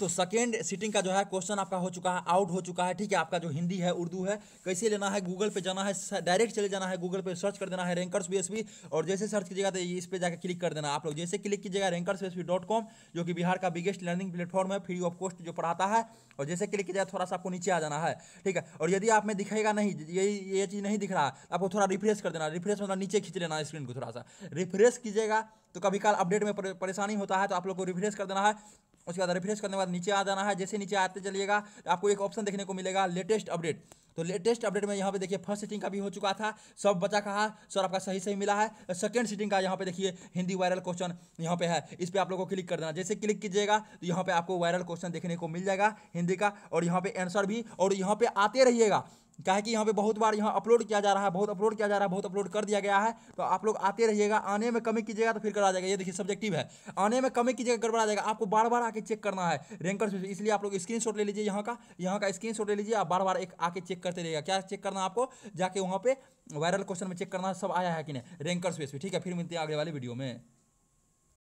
तो second sitting का जो है क्वेश्चन आपका हो चुका है आउट हो चुका है ठीक है आपका जो हिंदी है उर्दू है कैसे लेना है गूगल पे जाना है डायरेक्ट चले जाना है गूगल पे सर्च कर देना है रैंकर्स बी और जैसे सर्च कीजिएगा तो इस पे जाकर क्लिक कर देना आप लोग जैसे क्लिक कीजिएगा रैंकर्स बी जो कि बिहार का बिगेस्ट लर्निंग प्लेटफॉर्म है फ्री ऑफ कॉस्ट जो पढ़ाता है और जैसे क्लिक कीजिएगा थोड़ा सा आपको नीचे आ जाना है ठीक है और यदि आप में दिखेगा नहीं ये ये चीज़ नहीं दिख रहा आपको थोड़ा रिफ्रेश कर देना रिफ्रेश मतलब नीचे खींच लेना स्क्रीन को थोड़ा सा रिफ्रेश कीजिएगा तो कभी काल अपडेट में परेशानी होता है तो आप लोग को रिफ्रेश कर देना है उसके बाद रिफ्रेश करने के बाद नीचे आ जाना है जैसे नीचे आते चलिएगा आपको एक ऑप्शन देखने को मिलेगा लेटेस्ट अपडेट तो लेटेस्ट अपडेट में यहाँ पे देखिए फर्स्ट सीटिंग का भी हो चुका था सब बचा कहा सर आपका सही सही मिला है सेकंड सीटिंग का यहाँ पे देखिए हिंदी वायरल क्वेश्चन यहाँ पे है इस पर आप लोग को क्लिक कर देना जैसे क्लिक कीजिएगा तो यहाँ पे आपको वायरल क्वेश्चन देखने को मिल जाएगा हिंदी का और यहाँ पे आंसर भी और यहाँ पे आते रहिएगा क्या कि यहाँ पे बहुत बार यहाँ अपलोड किया जा रहा है बहुत अपलोड किया जा रहा है बहुत अपलोड कर दिया गया है तो आप लोग आते रहिएगा आने में कमी कीजिएगा तो फिर करा जाएगा ये देखिए सब्जेक्टिव है आने में कमी कीजिएगा आ जाएगा आपको बार बार आके चेक करना है रैंकर इसलिए आप लोग स्क्रीन ले लीजिए यहाँ का यहाँ का स्क्रीन ले लीजिए आप बार बार एक आके चेक करते रहिएगा क्या चेक करना आपको जाके वहाँ पे वायरल क्वेश्चन में चेक करना सब आया है कि नहीं रैंकर्स स्पेस ठीक है फिर मिलते हैं अगले वाले वीडियो में